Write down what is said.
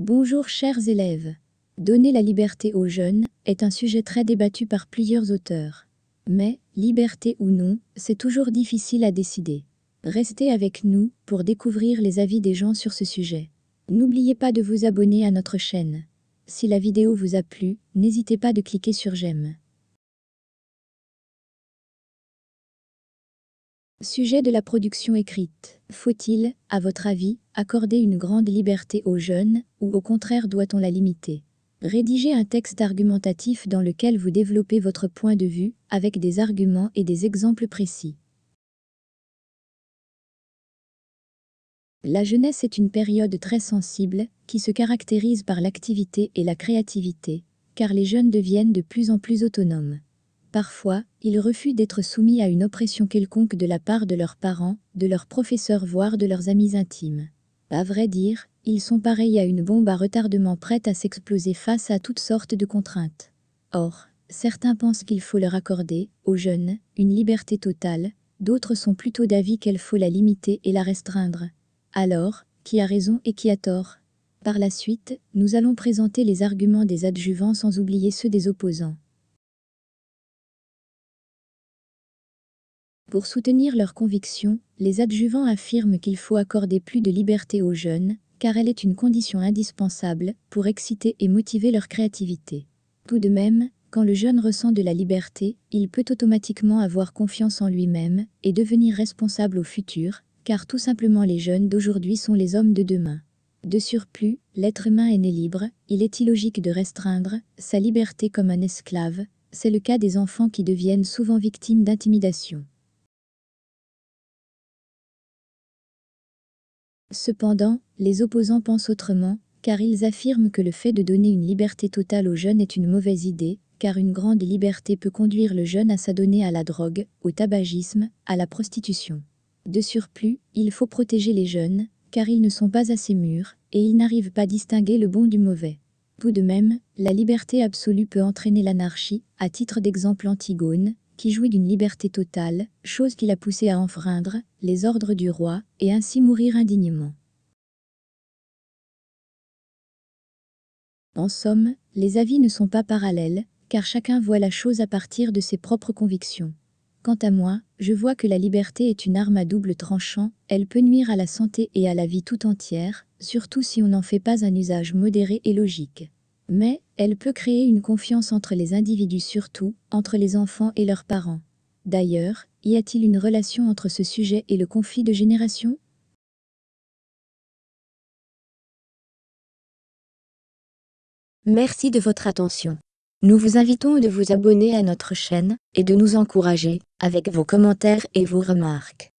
Bonjour chers élèves. Donner la liberté aux jeunes est un sujet très débattu par plusieurs auteurs. Mais, liberté ou non, c'est toujours difficile à décider. Restez avec nous pour découvrir les avis des gens sur ce sujet. N'oubliez pas de vous abonner à notre chaîne. Si la vidéo vous a plu, n'hésitez pas de cliquer sur j'aime. Sujet de la production écrite. Faut-il, à votre avis, accorder une grande liberté aux jeunes, ou au contraire doit-on la limiter Rédigez un texte argumentatif dans lequel vous développez votre point de vue, avec des arguments et des exemples précis. La jeunesse est une période très sensible, qui se caractérise par l'activité et la créativité, car les jeunes deviennent de plus en plus autonomes. Parfois, ils refusent d'être soumis à une oppression quelconque de la part de leurs parents, de leurs professeurs voire de leurs amis intimes. À vrai dire, ils sont pareils à une bombe à retardement prête à s'exploser face à toutes sortes de contraintes. Or, certains pensent qu'il faut leur accorder, aux jeunes, une liberté totale, d'autres sont plutôt d'avis qu'elle faut la limiter et la restreindre. Alors, qui a raison et qui a tort Par la suite, nous allons présenter les arguments des adjuvants sans oublier ceux des opposants. Pour soutenir leurs convictions, les adjuvants affirment qu'il faut accorder plus de liberté aux jeunes, car elle est une condition indispensable pour exciter et motiver leur créativité. Tout de même, quand le jeune ressent de la liberté, il peut automatiquement avoir confiance en lui-même et devenir responsable au futur, car tout simplement les jeunes d'aujourd'hui sont les hommes de demain. De surplus, l'être humain est né libre, il est illogique de restreindre sa liberté comme un esclave, c'est le cas des enfants qui deviennent souvent victimes d'intimidation. Cependant, les opposants pensent autrement, car ils affirment que le fait de donner une liberté totale aux jeunes est une mauvaise idée, car une grande liberté peut conduire le jeune à s'adonner à la drogue, au tabagisme, à la prostitution. De surplus, il faut protéger les jeunes, car ils ne sont pas assez mûrs, et ils n'arrivent pas à distinguer le bon du mauvais. Tout de même, la liberté absolue peut entraîner l'anarchie, à titre d'exemple Antigone, qui jouit d'une liberté totale, chose qui l'a poussé à enfreindre les ordres du roi et ainsi mourir indignement. En somme, les avis ne sont pas parallèles, car chacun voit la chose à partir de ses propres convictions. Quant à moi, je vois que la liberté est une arme à double tranchant, elle peut nuire à la santé et à la vie tout entière, surtout si on n'en fait pas un usage modéré et logique mais elle peut créer une confiance entre les individus surtout, entre les enfants et leurs parents. D'ailleurs, y a-t-il une relation entre ce sujet et le conflit de génération Merci de votre attention. Nous vous invitons de vous abonner à notre chaîne et de nous encourager avec vos commentaires et vos remarques.